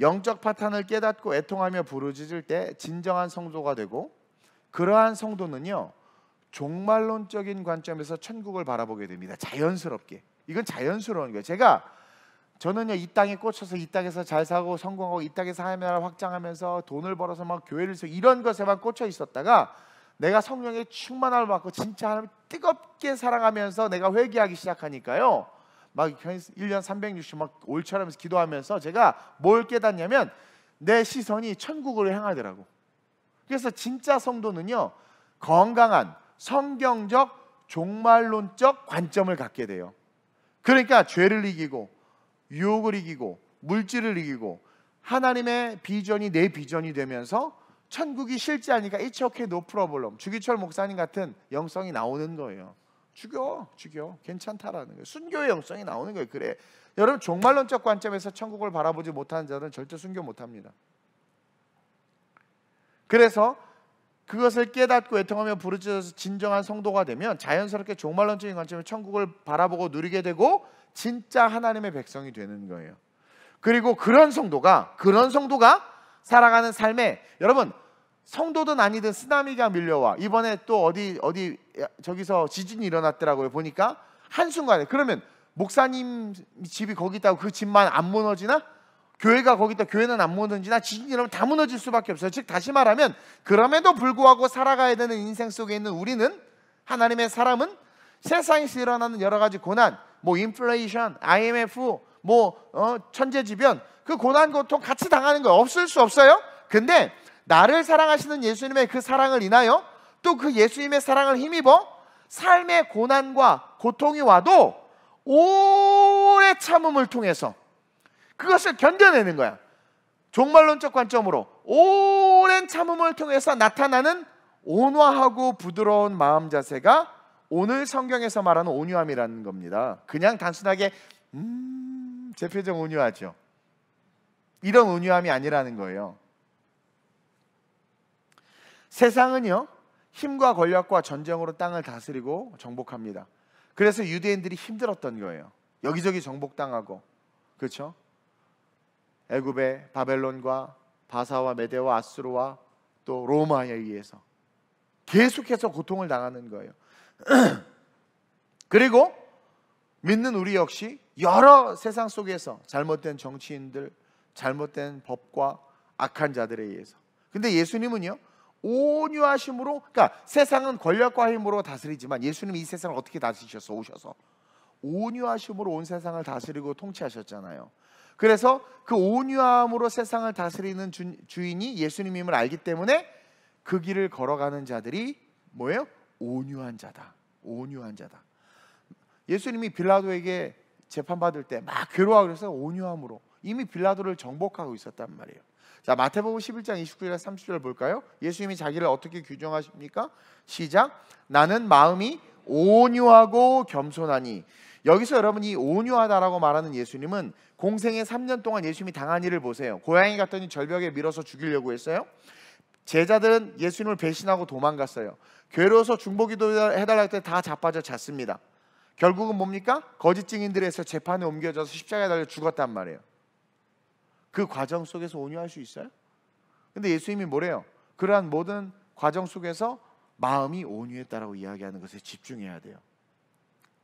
영적 파탄을 깨닫고 애통하며 부르짖을 때 진정한 성도가 되고 그러한 성도는요. 종말론적인 관점에서 천국을 바라보게 됩니다. 자연스럽게. 이건 자연스러운 거예요. 제가 저는요 이 땅에 꽂혀서 이 땅에서 잘 사고 성공하고 이 땅에서 하나님의 나라 확장하면서 돈을 벌어서 막 교회를 세고 이런 것에만 꽂혀 있었다가 내가 성령의 충만함을 받고 진짜 하나님 뜨겁게 사랑하면서 내가 회개하기 시작하니까요 막 1년 360막 올처럼 기도하면서 제가 뭘 깨닫냐면 내 시선이 천국으로 향하더라고 그래서 진짜 성도는요 건강한 성경적 종말론적 관점을 갖게 돼요 그러니까 죄를 이기고 유혹을 이기고 물질을 이기고 하나님의 비전이 내 비전이 되면서 천국이 실제 아니까 이척해 okay 럼 주기철 목사님 같은 영성이 나오는 거예요. 죽여, 죽여, 괜찮다라는 거예요. 순교의 영성이 나오는 거예요. 그래. 여러분 종말론적 관점에서 천국을 바라보지 못하는 자들은 절대 순교 못합니다. 그래서 그것을 깨닫고 애통하며 부르짖어서 진정한 성도가 되면 자연스럽게 종말론적인 관점에서 천국을 바라보고 누리게 되고 진짜 하나님의 백성이 되는 거예요. 그리고 그런 성도가 그런 성도가 살아가는 삶에 여러분 성도든 아니든 쓰나미가 밀려와 이번에 또 어디 어디 저기서 지진이 일어났더라고요 보니까 한순간에 그러면 목사님 집이 거기 있다고 그 집만 안 무너지나 교회가 거기 있다 교회는 안 무너지나 지진이 일어나면 다 무너질 수밖에 없어요 즉 다시 말하면 그럼에도 불구하고 살아가야 되는 인생 속에 있는 우리는 하나님의 사람은 세상에서 일어나는 여러 가지 고난 뭐 인플레이션, IMF, 뭐 어, 천재지변 그 고난 고통 같이 당하는 거 없을 수 없어요. 근데 나를 사랑하시는 예수님의 그 사랑을 인하여 또 그 예수님의 사랑을 힘입어 삶의 고난과 고통이 와도 오래 참음을 통해서 그것을 견뎌내는 거야. 종말론적 관점으로 오랜 참음을 통해서 나타나는 온화하고 부드러운 마음 자세가 오늘 성경에서 말하는 온유함이라는 겁니다. 그냥 단순하게 음, 제 표정 온유하죠. 이런 온유함이 아니라는 거예요. 세상은요. 힘과 권력과 전쟁으로 땅을 다스리고 정복합니다. 그래서 유대인들이 힘들었던 거예요. 여기저기 정복당하고. 그렇죠? 애굽의 바벨론과 바사와 메데와 아스르와또 로마에 의해서 계속해서 고통을 당하는 거예요. <clears throat> 그리고 믿는 우리 역시 여러 세상 속에서 잘못된 정치인들, 잘못된 법과 악한 자들에 의해서. 근데 예수님은요. 온유하심으로 그러니까 세상은 권력과 힘으로 다스리지만 예수님이 이 세상을 어떻게 다스리셔서 오셔서 온유하심으로 온 세상을 다스리고 통치하셨잖아요. 그래서 그 온유함으로 세상을 다스리는 주, 주인이 예수님임을 알기 때문에 그 길을 걸어가는 자들이 뭐예요? 온유한 자다. 온유한 자다. 예수님이 빌라도에게 재판받을 때 막 괴로워 그래서 온유함으로 이미 빌라도를 정복하고 있었단 말이에요. 자, 마태복음 11장 29절 30절 볼까요? 예수님이 자기를 어떻게 규정하십니까? 시작. 나는 마음이 온유하고 겸손하니 여기서 여러분 이 온유하다라고 말하는 예수님은 공생의 3년 동안 예수님이 당한 일을 보세요. 고양이 같더니 절벽에 밀어서 죽이려고 했어요. 제자들은 예수님을 배신하고 도망갔어요. 괴로워서 중보기도 해달라 할때 다 자빠져 잤습니다. 결국은 뭡니까? 거짓 증인들에서 재판에 옮겨져서 십자가에 달려 죽었단 말이에요. 그 과정 속에서 온유할 수 있어요? 근데 예수님이 뭐래요? 그러한 모든 과정 속에서 마음이 온유했다라고 이야기하는 것에 집중해야 돼요.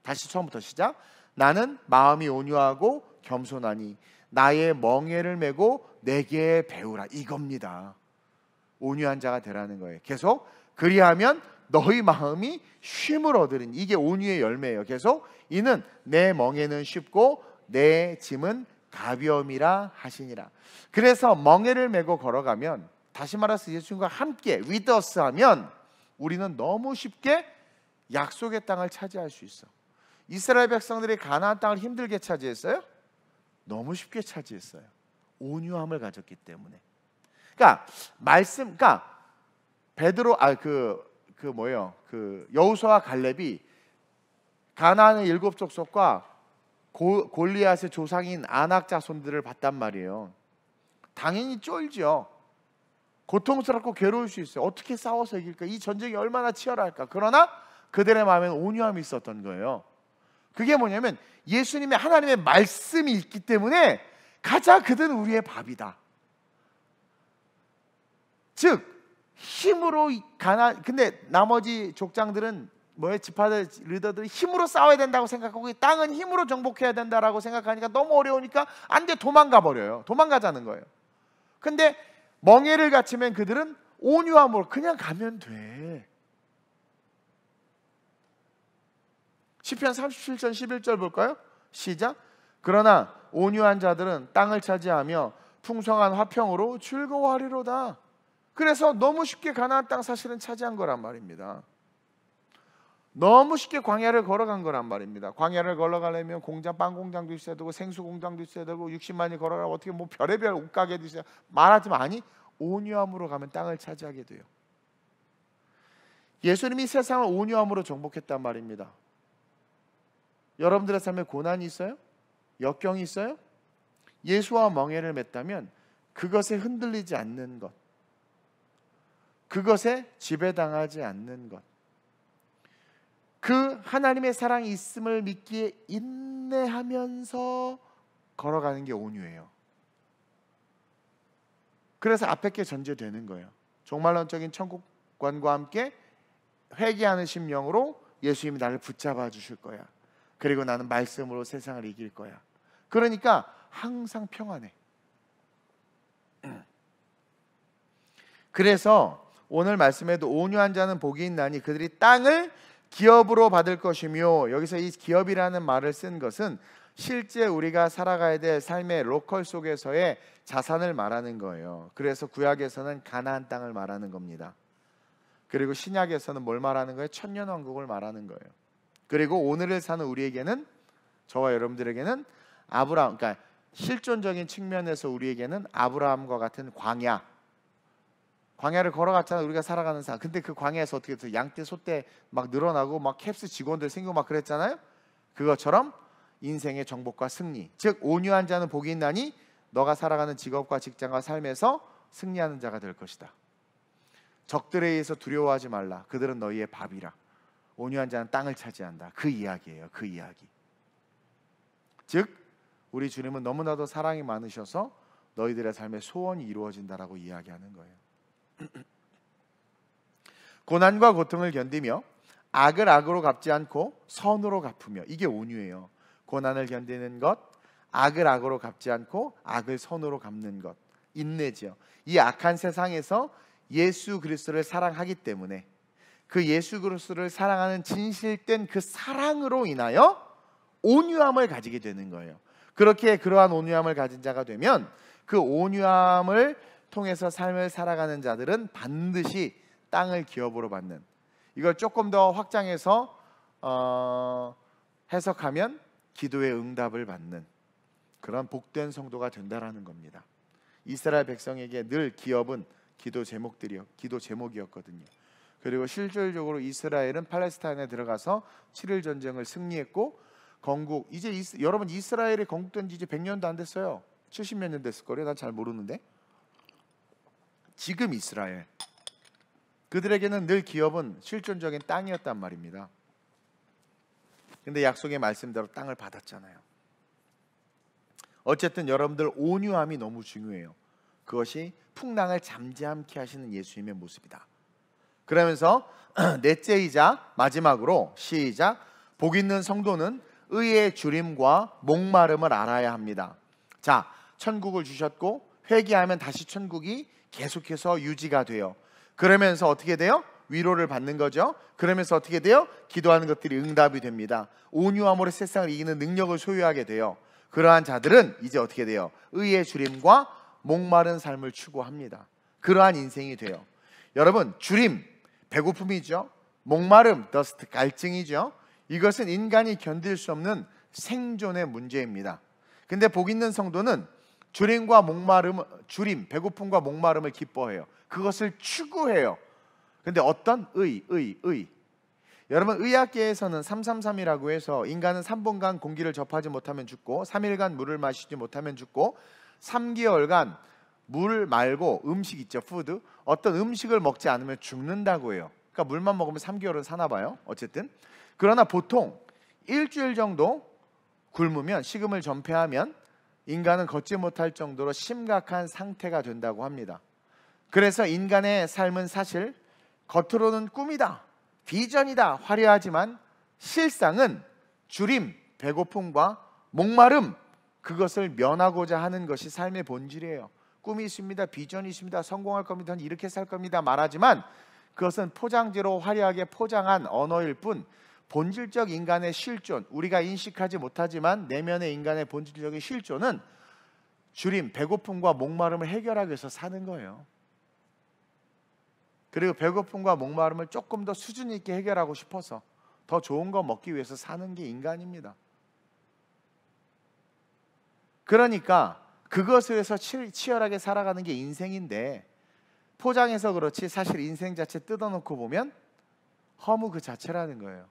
다시 처음부터 시작. 나는 마음이 온유하고 겸손하니 나의 멍에를 메고 내게 배우라 이겁니다. 온유한 자가 되라는 거예요. 계속 그리하면 너희 마음이 쉼을 얻으리니 이게 온유의 열매예요. 계속 이는 내 멍에는 쉽고 내 짐은 가벼움이라 하시니라. 그래서 멍에를 메고 걸어가면 다시 말해서 예수님과 함께 위더스 하면 우리는 너무 쉽게 약속의 땅을 차지할 수 있어. 이스라엘 백성들이 가나안 땅을 힘들게 차지했어요? 너무 쉽게 차지했어요. 온유함을 가졌기 때문에. 그러니까 말씀, 그러니까 베드로 아그그 그 뭐예요? 그 여호수아 갈렙이 가나안의 일곱 족속과 골리앗의 조상인 아낙 자손들을 봤단 말이에요. 당연히 쫄죠. 고통스럽고 괴로울 수 있어요. 어떻게 싸워서 이길까? 이 전쟁이 얼마나 치열할까? 그러나 그들의 마음에는 온유함이 있었던 거예요. 그게 뭐냐면 예수님의 하나님의 말씀이 있기 때문에 가자 그들은 우리의 밥이다. 즉 힘으로 가나 근데 나머지 족장들은 뭐에 지파들 리더들이 힘으로 싸워야 된다고 생각하고 땅은 힘으로 정복해야 된다라고 생각하니까 너무 어려우니까 안 돼 도망가 버려요. 도망가자는 거예요. 근데 멍해를 갖추면 그들은 온유함으로 그냥 가면 돼. 시편 37편 11절 볼까요? 시작. 그러나 온유한 자들은 땅을 차지하며 풍성한 화평으로 즐거워하리로다. 그래서 너무 쉽게 가나안 땅 사실은 차지한 거란 말입니다. 너무 쉽게 광야를 걸어간 거란 말입니다. 광야를 걸어가려면 공장 빵 공장도 있어야 되고 생수 공장도 있어야 되고 60만이 걸어가 어떻게 뭐 별의별 옷가게도 있어야 말하지만 아니 온유함으로 가면 땅을 차지하게 돼요. 예수님이 세상을 온유함으로 정복했단 말입니다. 여러분들의 삶에 고난이 있어요? 역경이 있어요? 예수와 멍해를 맺다면 그것에 흔들리지 않는 것. 그것에 지배당하지 않는 것. 그 하나님의 사랑이 있음을 믿기에 인내하면서 걸어가는 게 온유예요. 그래서 앞에 게 전제되는 거예요. 종말론적인 천국관과 함께 회개하는 심령으로 예수님이 나를 붙잡아 주실 거야. 그리고 나는 말씀으로 세상을 이길 거야. 그러니까 항상 평안해. 음. 그래서 오늘 말씀에도 온유한 자는 복이 있나니 그들이 땅을 기업으로 받을 것이며 여기서 이 기업이라는 말을 쓴 것은 실제 우리가 살아가야 될 삶의 로컬 속에서의 자산을 말하는 거예요. 그래서 구약에서는 가나안 땅을 말하는 겁니다. 그리고 신약에서는 뭘 말하는 거예요? 천년 왕국을 말하는 거예요. 그리고 오늘을 사는 우리에게는 저와 여러분들에게는 아브라함 그러니까 실존적인 측면에서 우리에게는 아브라함과 같은 광야 광야를 걸어갔잖아 우리가 살아가는 사 삶. 근데 그 광야에서 어떻게 돼서 양떼 소떼 막 늘어나고 막 캡스 직원들 생기고 막 그랬잖아요. 그것처럼 인생의 정복과 승리. 즉 온유한 자는 복이 있나니 너가 살아가는 직업과 직장과 삶에서 승리하는 자가 될 것이다. 적들에 의해서 두려워하지 말라. 그들은 너희의 밥이라. 온유한 자는 땅을 차지한다. 그 이야기예요. 그 이야기. 즉 우리 주님은 너무나도 사랑이 많으셔서 너희들의 삶의 소원이 이루어진다라고 이야기하는 거예요. 고난과 고통을 견디며 악을 악으로 갚지 않고 선으로 갚으며 이게 온유예요. 고난을 견디는 것, 악을 악으로 갚지 않고 악을 선으로 갚는 것. 인내지요. 이 악한 세상에서 예수 그리스도를 사랑하기 때문에 그 예수 그리스도를 사랑하는 진실된 그 사랑으로 인하여 온유함을 가지게 되는 거예요. 그렇게 그러한 온유함을 가진 자가 되면 그 온유함을 통해서 삶을 살아가는 자들은 반드시 땅을 기업으로 받는 이걸 조금 더 확장해서 어, 해석하면 기도의 응답을 받는 그런 복된 성도가 된다라는 겁니다. 이스라엘 백성에게 늘 기업은 기도 제목들이요, 기도 제목이었거든요. 그리고 실질적으로 이스라엘은 팔레스타인에 들어가서 7일 전쟁을 승리했고 건국 이제 이스, 여러분 이스라엘이 건국된 지 이제 100년도 안 됐어요. 70몇 년 됐을 거예요. 난 잘 모르는데. 지금 이스라엘 그들에게는 늘 기업은 실존적인 땅이었단 말입니다. 근데 약속의 말씀대로 땅을 받았잖아요. 어쨌든 여러분들 온유함이 너무 중요해요. 그것이 풍랑을 잠재케 하시는 예수님의 모습이다. 그러면서 <clears throat> 넷째이자 마지막으로 시작 복 있는 성도는 의의 주림과 목마름을 알아야 합니다. 자, 천국을 주셨고 회개하면 다시 천국이 계속해서 유지가 돼요. 그러면서 어떻게 돼요? 위로를 받는 거죠. 그러면서 어떻게 돼요? 기도하는 것들이 응답이 됩니다. 온유함으로 세상을 이기는 능력을 소유하게 돼요. 그러한 자들은 이제 어떻게 돼요? 의의 주림과 목마른 삶을 추구합니다. 그러한 인생이 돼요. 여러분, 주림, 배고픔이죠. 목마름, 더스트, 갈증이죠. 이것은 인간이 견딜 수 없는 생존의 문제입니다. 근데 복 있는 성도는 주림과 목마름, 주림, 배고픔과 목마름을 기뻐해요. 그것을 추구해요. 근데 어떤 의, 의, 의. 여러분 의학계에서는 333이라고 해서 인간은 3분간 공기를 접하지 못하면 죽고 3일간 물을 마시지 못하면 죽고 3개월간 물 말고 음식 있죠 푸드 어떤 음식을 먹지 않으면 죽는다고 해요 그러니까 물만 먹으면 3개월은 사나 봐요 어쨌든 그러나 보통 일주일 정도 굶으면 식음을 전폐하면 인간은 걷지 못할 정도로 심각한 상태가 된다고 합니다. 그래서 인간의 삶은 사실 겉으로는 꿈이다, 비전이다, 화려하지만 실상은 줄임, 배고픔과 목마름, 그것을 면하고자 하는 것이 삶의 본질이에요. 꿈이 있습니다. 비전이 있습니다. 성공할 겁니다. 이렇게 살 겁니다. 말하지만 그것은 포장지로 화려하게 포장한 언어일 뿐 본질적 인간의 실존, 우리가 인식하지 못하지만 내면의 인간의 본질적인 실존은 주임 배고픔과 목마름을 해결하기 위해서 사는 거예요. 그리고 배고픔과 목마름을 조금 더 수준 있게 해결하고 싶어서 더 좋은 거 먹기 위해서 사는 게 인간입니다. 그러니까 그것을 위해서 치열하게 살아가는 게 인생인데 포장해서 그렇지 사실 인생 자체 뜯어놓고 보면 허무 그 자체라는 거예요.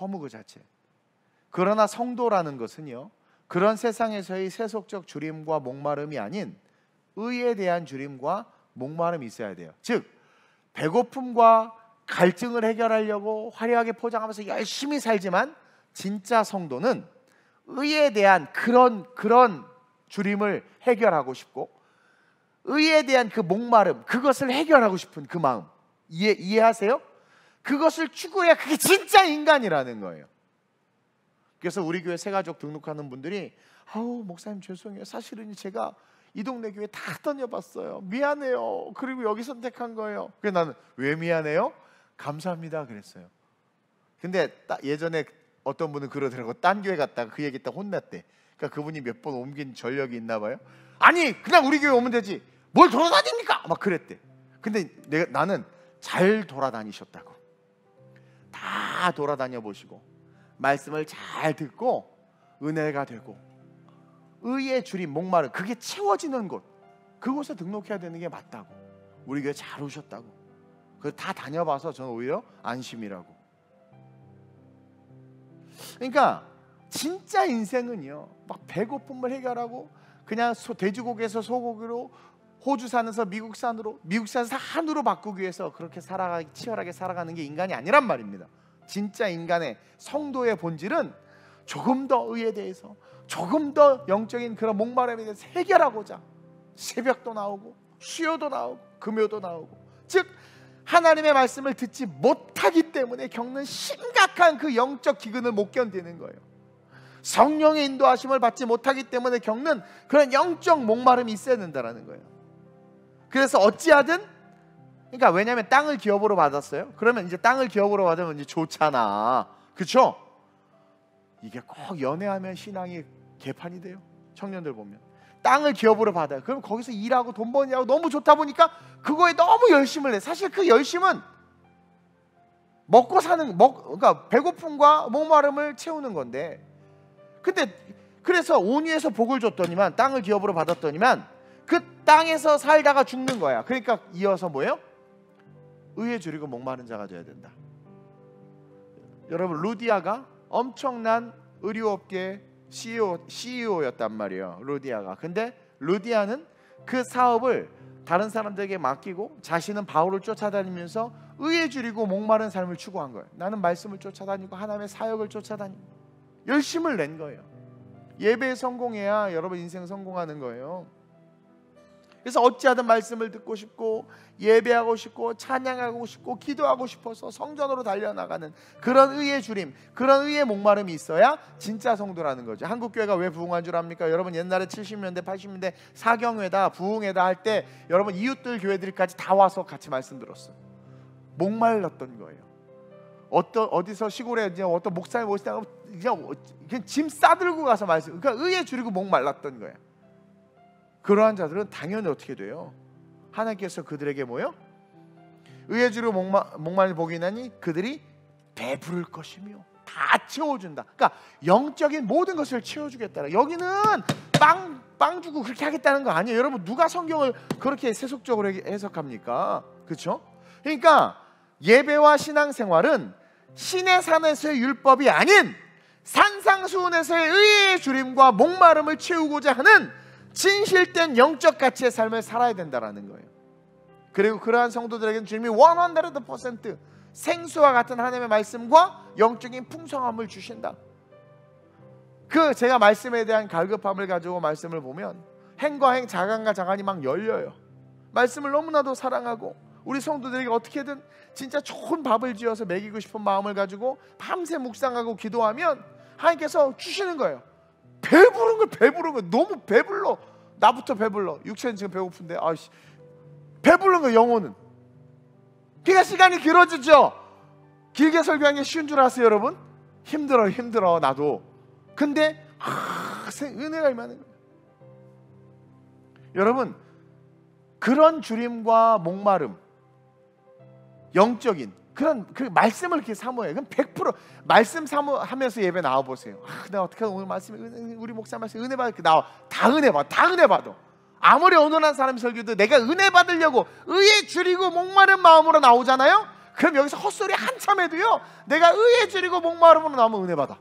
허무 그 자체. 그러나 성도라는 것은요. 그런 세상에서의 세속적 주림과 목마름이 아닌 의에 대한 주림과 목마름이 있어야 돼요. 즉 배고픔과 갈증을 해결하려고 화려하게 포장하면서 열심히 살지만 진짜 성도는 의에 대한 그런 그런 주림을 해결하고 싶고 의에 대한 그 목마름 그것을 해결하고 싶은 그 마음 이해 이해하세요? 그것을 추구해야 그게 진짜 인간이라는 거예요. 그래서 우리 교회 새가족 등록하는 분들이 아우 목사님 죄송해요. 사실은 제가 이 동네 교회 다 다녀봤어요. 미안해요. 그리고 여기 선택한 거예요. 그래서 나는 왜 미안해요? 감사합니다 그랬어요. 근데 예전에 어떤 분은 그러더라고. 딴 교회 갔다가 그 얘기 딱 혼났대. 그러니까 그분이 몇 번 옮긴 전력이 있나 봐요. 아니 그냥 우리 교회 오면 되지. 뭘 돌아다닙니까? 막 그랬대. 근데 내가 나는 잘 돌아다니셨다고. 다 돌아다녀 보시고 말씀을 잘 듣고 은혜가 되고 의의 줄이 목마른 그게 채워지는 곳 그곳에 등록해야 되는 게 맞다고 우리 교회 잘 오셨다고 그다 다녀봐서 저는 오히려 안심이라고 그러니까 진짜 인생은요 막 배고픔을 해결하고 그냥 소, 돼지고기에서 소고기로 호주산에서 미국산으로 미국산에서 한우로 바꾸기 위해서 그렇게 살아가 치열하게 살아가는 게 인간이 아니란 말입니다. 진짜 인간의 성도의 본질은 조금 더 의에 대해서 조금 더 영적인 그런 목마름에 대해서 해결하고자 새벽도 나오고 수요도 나오고 금요도 나오고 즉 하나님의 말씀을 듣지 못하기 때문에 겪는 심각한 그 영적 기근을 못 견디는 거예요. 성령의 인도하심을 받지 못하기 때문에 겪는 그런 영적 목마름이 있어야 된다라는 거예요. 그래서 어찌하든 그러니까 왜냐하면 땅을 기업으로 받았어요. 그러면 이제 땅을 기업으로 받으면 이제 좋잖아. 그쵸? 이게 꼭 연애하면 신앙이 개판이 돼요. 청년들 보면. 땅을 기업으로 받아요. 그럼 거기서 일하고 돈 버냐고 너무 좋다 보니까 그거에 너무 열심을 내. 사실 그 열심은 먹고 사는 먹 그러니까 배고픔과 목마름을 채우는 건데. 근데 그래서 온유에서 복을 줬더니만 땅을 기업으로 받았더니만 그 땅에서 살다가 죽는 거야. 그러니까 이어서 뭐예요? 의에 줄이고 목마른 자가 되어야 된다. 여러분 루디아가 엄청난 의료업계 CEO, CEO였단 말이에요. 루디아가. 근데 루디아는 그 사업을 다른 사람들에게 맡기고 자신은 바울을 쫓아다니면서 의에 줄이고 목마른 삶을 추구한 거예요. 나는 말씀을 쫓아다니고 하나님의 사역을 쫓아다니고 열심을 낸 거예요. 예배 성공해야 여러분 인생 성공하는 거예요. 그래서 어찌하든 말씀을 듣고 싶고 예배하고 싶고 찬양하고 싶고 기도하고 싶어서 성전으로 달려나가는 그런 의의 줄임, 그런 의의 목마름이 있어야 진짜 성도라는 거죠. 한국 교회가 왜 부흥한 줄 압니까? 여러분 옛날에 70년대, 80년대 사경회다, 부흥회다 할 때 여러분 이웃들 교회들까지 다 와서 같이 말씀 들었어요. 목말랐던 거예요. 어떤 어디서 시골에 이제 어떤 목사님 오시다가 그냥, 그냥 짐 싸들고 가서 말씀. 그러니까 의에 줄이고 목말랐던 거예요. 그러한 자들은 당연히 어떻게 돼요? 하나님께서 그들에게 뭐요? 의의 주로 목마, 목마를 보기나니 그들이 배부를 것이며 다 채워준다. 그러니까 영적인 모든 것을 채워주겠다. 여기는 빵, 빵 주고 그렇게 하겠다는 거 아니에요. 여러분 누가 성경을 그렇게 세속적으로 해석합니까? 그렇죠? 그러니까 예배와 신앙생활은 신의 산에서의 율법이 아닌 산상수훈에서의 의의 주림과 목마름을 채우고자 하는 진실된 영적 가치의 삶을 살아야 된다라는 거예요. 그리고 그러한 성도들에게는 주님이 원한다 생수와 같은 하나님의 말씀과 영적인 풍성함을 주신다. 그 제가 말씀에 대한 갈급함을 가지고 말씀을 보면 행과 행, 자간과 자간이 막 열려요. 말씀을 너무나도 사랑하고 우리 성도들에게 어떻게든 진짜 좋은 밥을 지어서 먹이고 싶은 마음을 가지고 밤새 묵상하고 기도하면 하나님께서 주시는 거예요. 배부른 거 배부른 거 너무 배불러 나부터 배불러 육체는 지금 배고픈데 아씨 배부른 거 영혼은 그러니까 시간이 길어지죠 길게 설교하는 게 쉬운 줄 아세요 여러분 힘들어 힘들어 나도 근데 아, 은혜가 임하는 거예 여러분 그런 주림과 목마름 영적인 그런 그 말씀을 이렇게 사모해. 요 그럼 100% 말씀 사모하면서 예배 나와 보세요. 아, 나 어떻게 오늘 말씀 우리 목사 말씀 은혜 받을 나와 다 은혜 받아, 다 은혜 받아. 아무리 온전한 사람 이 설교도 내가 은혜 받으려고 의에 줄이고 목마른 마음으로 나오잖아요. 그럼 여기서 헛소리 한참 해도요. 내가 의에 줄이고 목마름으로 나오면 은혜 받아.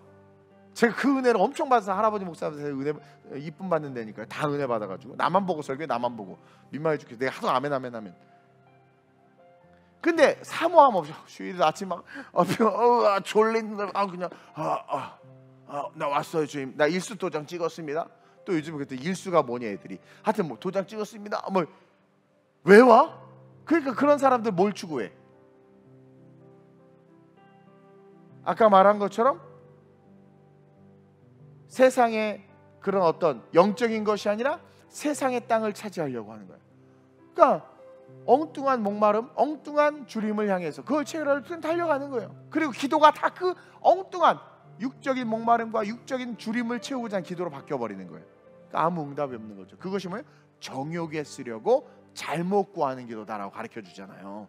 제가 그 은혜를 엄청 받아서 할아버지 목사한테 은혜 이쁨 받는다니까요. 다 은혜 받아가지고 나만 보고 설교 나만 보고 민망해 죽겠어. 내가 하도 아멘 아멘 아멘. 근데 사모함 없이 주일 아침 막 어, 어, 아, 졸린다 아 그냥 아, 아, 아, 나 왔어요 주임 나 일수 도장 찍었습니다 또 요즘 그때 일수가 뭐냐 애들이 하여튼 뭐 도장 찍었습니다 뭐왜 아, 와? 그러니까 그런 사람들 뭘 추구해? 아까 말한 것처럼 세상의 그런 어떤 영적인 것이 아니라 세상의 땅을 차지하려고 하는 거예요. 그러니까 엉뚱한 목마름, 엉뚱한 주림을 향해서 그걸 체결을 때는 달려가는 거예요. 그리고 기도가 다 그 엉뚱한 육적인 목마름과 육적인 주림을 채우자 는 기도로 바뀌어 버리는 거예요. 그러니까 아무 응답이 없는 거죠. 그것이 뭐예요? 정욕에 쓰려고 잘못 구하는 기도다라고 가르쳐 주잖아요.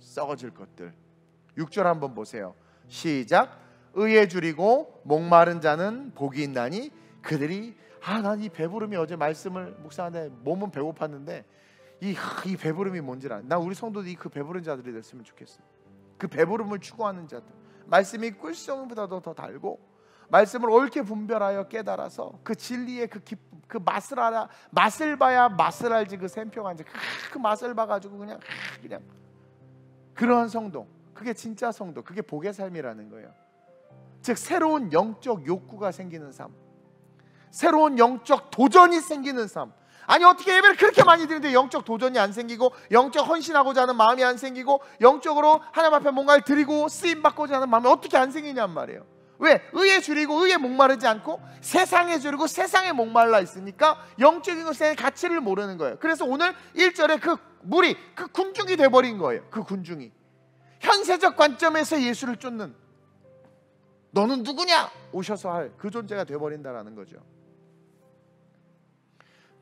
썩어질 것들. 6절 한번 보세요. 시작. 의에 줄이고 목마른 자는 복이 있나니 그들이 아 난 이 배부름이 어제 말씀을 묵상하는 몸은 배고팠는데 이, 이 배부름이 뭔지 알아. 나 우리 성도들이 그 배부른 자들이 됐으면 좋겠어. 그 배부름을 추구하는 자들. 말씀이 꿀성보다도 더 달고 말씀을 옳게 분별하여 깨달아서 그 진리의 그, 기, 그 맛을 알아 맛을 봐야 맛을 알지 그 샘평한지 그 맛을 봐가지고 그냥 그냥 그러한 성도 그게 진짜 성도 그게 복의 삶이라는 거예요. 즉 새로운 영적 욕구가 생기는 삶, 새로운 영적 도전이 생기는 삶, 아니 어떻게 예배를 그렇게 많이 드는데 영적 도전이 안 생기고 영적 헌신하고자 하는 마음이 안 생기고 영적으로 하나님 앞에 뭔가를 드리고 쓰임 받고자 하는 마음이 어떻게 안 생기냔 말이에요. 왜? 의에 줄이고 의에 목마르지 않고 세상에 줄이고 세상에 목말라 있으니까 영적인 것에 가치를 모르는 거예요. 그래서 오늘 1절에 그 물이 그 군중이 돼버린 거예요. 그 군중이. 현세적 관점에서 예수를 쫓는 너는 누구냐? 오셔서 할 그 존재가 돼버린다라는 거죠.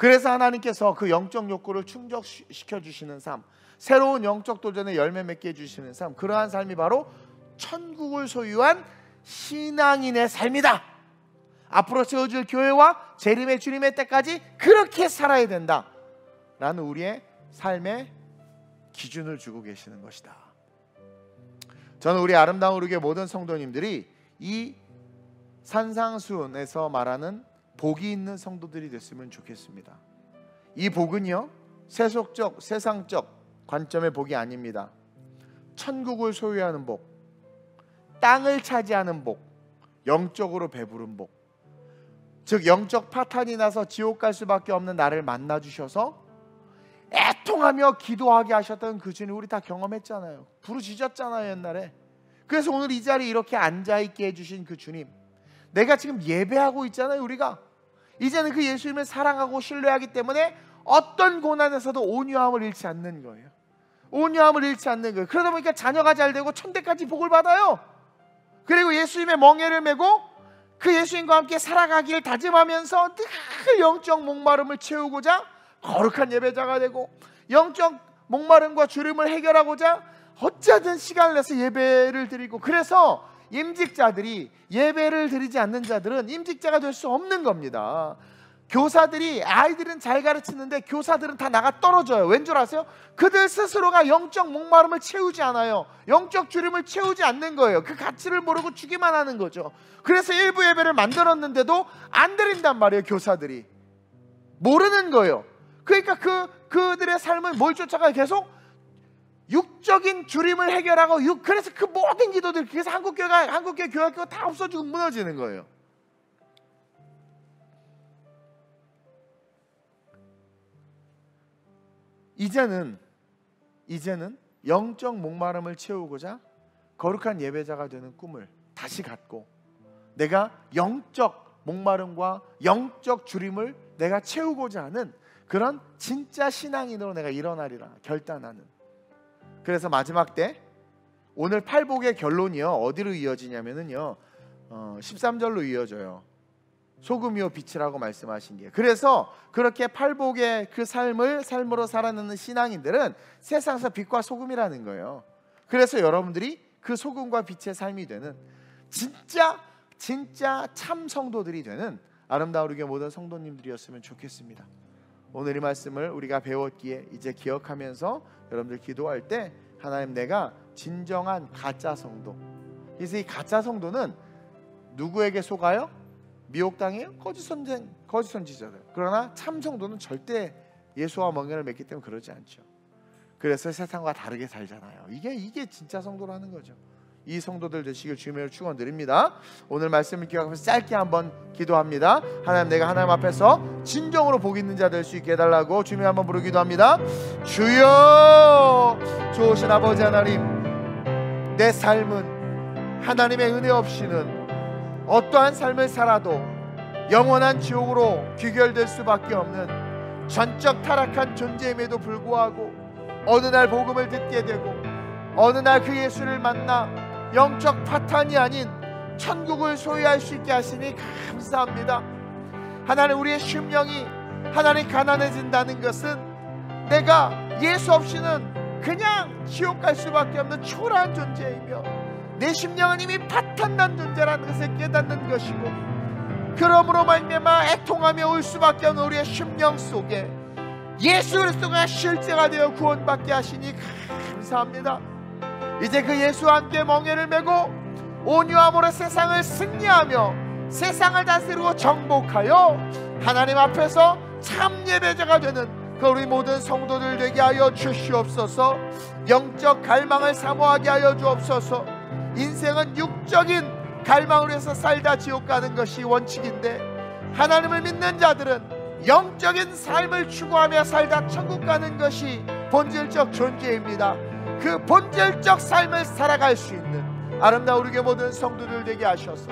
그래서 하나님께서 그 영적 욕구를 충족시켜 주시는 삶, 새로운 영적 도전에 열매 맺게 해 주시는 삶, 그러한 삶이 바로 천국을 소유한 신앙인의 삶이다. 앞으로 세워질 교회와 재림의 주님의 때까지 그렇게 살아야 된다. 라는 우리의 삶의 기준을 주고 계시는 것이다. 저는 우리 아름다운 우리의 모든 성도님들이 이 산상수훈에서 말하는 복이 있는 성도들이 됐으면 좋겠습니다. 이 복은요 세속적 세상적 관점의 복이 아닙니다. 천국을 소유하는 복, 땅을 차지하는 복, 영적으로 배부른 복. 즉 영적 파탄이 나서 지옥 갈 수밖에 없는 나를 만나 주셔서 애통하며 기도하게 하셨던 그 주님 우리 다 경험했잖아요. 부르짖었잖아요, 옛날에. 그래서 오늘 이 자리에 이렇게 앉아 있게 해 주신 그 주님. 내가 지금 예배하고 있잖아요, 우리가. 이제는 그 예수님을 사랑하고 신뢰하기 때문에 어떤 고난에서도 온유함을 잃지 않는 거예요. 온유함을 잃지 않는 거예요. 그러다 보니까 자녀가 잘 되고 천대까지 복을 받아요. 그리고 예수님의 멍에를 메고 그 예수님과 함께 살아가길 다짐하면서 늘 영적 목마름을 채우고자 거룩한 예배자가 되고 영적 목마름과 주름을 해결하고자 어찌든 시간을 내서 예배를 드리고 그래서 임직자들이 예배를 드리지 않는 자들은 임직자가 될 수 없는 겁니다. 교사들이 아이들은 잘 가르치는데 교사들은 다 나가 떨어져요. 왠 줄 아세요? 그들 스스로가 영적 목마름을 채우지 않아요. 영적 주름을 채우지 않는 거예요. 그 가치를 모르고 주기만 하는 거죠. 그래서 일부 예배를 만들었는데도 안 드린단 말이에요. 교사들이 모르는 거예요. 그러니까 그 그들의 삶을뭘 쫓아가요? 계속 육적인 주림을 해결하고 육 그래서 그 모든 기도들 그래서 한국 교회가 한국 교회 교학교가 다 없어지고 무너지는 거예요. 이제는 이제는 영적 목마름을 채우고자 거룩한 예배자가 되는 꿈을 다시 갖고 내가 영적 목마름과 영적 주림을 내가 채우고자 하는 그런 진짜 신앙인으로 내가 일어나리라 결단하는 그래서 마지막 때 오늘 팔복의 결론이요. 어디로 이어지냐면은요. 어, 13절로 이어져요. 소금이요 빛이라고 말씀하신 게. 그래서 그렇게 팔복의 그 삶을 삶으로 살아내는 신앙인들은 세상에서 빛과 소금이라는 거예요. 그래서 여러분들이 그 소금과 빛의 삶이 되는 진짜 진짜 참 성도들이 되는 아름다우리게 모든 성도님들이었으면 좋겠습니다. 오늘 이 말씀을 우리가 배웠기에 이제 기억하면서 여러분들 기도할 때 하나님 내가 진정한 가짜 성도. 그래서 이 가짜 성도는 누구에게 속아요? 미혹당해요? 거짓 선생, 거짓 선지자들. 그러나 참 성도는 절대 예수와 멍에를 맺기 때문에 그러지 않죠. 그래서 세상과 다르게 살잖아요. 이게 이게 진짜 성도라는 거죠. 이 성도들 되시길 주님을 축원드립니다. 오늘 말씀을 기억하면서 짧게 한번 기도합니다. 하나님 내가 하나님 앞에서 진정으로 복 있는 자 될 수 있게 해달라고 주님 한번 부르기도 합니다. 주여 좋으신 아버지 하나님 내 삶은 하나님의 은혜 없이는 어떠한 삶을 살아도 영원한 지옥으로 귀결될 수밖에 없는 전적 타락한 존재임에도 불구하고 어느 날 복음을 듣게 되고 어느 날 그 예수를 만나 영적 파탄이 아닌 천국을 소유할 수 있게 하시니 감사합니다. 하나님 우리의 심령이 하나님 가난해진다는 것은 내가 예수 없이는 그냥 지옥 갈 수밖에 없는 초라한 존재이며 내 심령은 이미 파탄난 존재라는 것을 깨닫는 것이고 그러므로 말미암아 애통하며 울 수밖에 없는 우리의 심령 속에 예수 그리스도가 실제가 되어 구원받게 하시니 감사합니다. 이제 그 예수와 함께 멍에를 메고 온유함으로 세상을 승리하며 세상을 다스리고 정복하여 하나님 앞에서 참 예배자가 되는 그 우리 모든 성도들 되게 하여 주시옵소서 영적 갈망을 사모하게 하여 주옵소서 인생은 육적인 갈망으로 해서 살다 지옥 가는 것이 원칙인데 하나님을 믿는 자들은 영적인 삶을 추구하며 살다 천국 가는 것이 본질적 존재입니다. 그 본질적 삶을 살아갈 수 있는 아름다우게 모든 성도들 되게 하셔서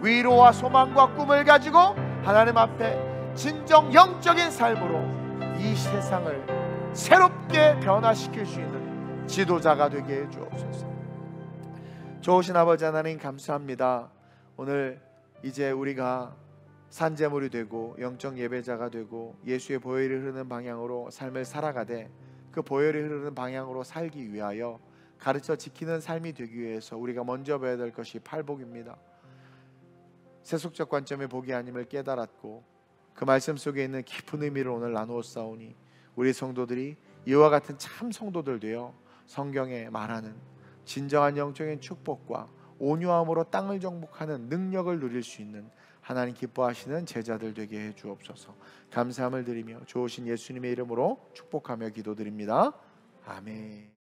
위로와 소망과 꿈을 가지고 하나님 앞에 진정 영적인 삶으로 이 세상을 새롭게 변화시킬 수 있는 지도자가 되게 해 주옵소서. 좋으신 아버지 하나님 감사합니다. 오늘 이제 우리가 산재물이 되고 영적 예배자가 되고 예수의 보혈이 흐르는 방향으로 삶을 살아가되 그 보혈이 흐르는 방향으로 살기 위하여 가르쳐 지키는 삶이 되기 위해서 우리가 먼저 봐야 될 것이 팔복입니다. 세속적 관점의 복이 아님을 깨달았고 그 말씀 속에 있는 깊은 의미를 오늘 나누었사오니 우리 성도들이 이와 같은 참 성도들 되어 성경에 말하는 진정한 영적인 축복과 온유함으로 땅을 정복하는 능력을 누릴 수 있는 하나님 기뻐하시는 제자들 되게 해 주옵소서. 감사함을 드리며 좋으신 예수님의 이름으로 축복하며 기도드립니다. 아멘.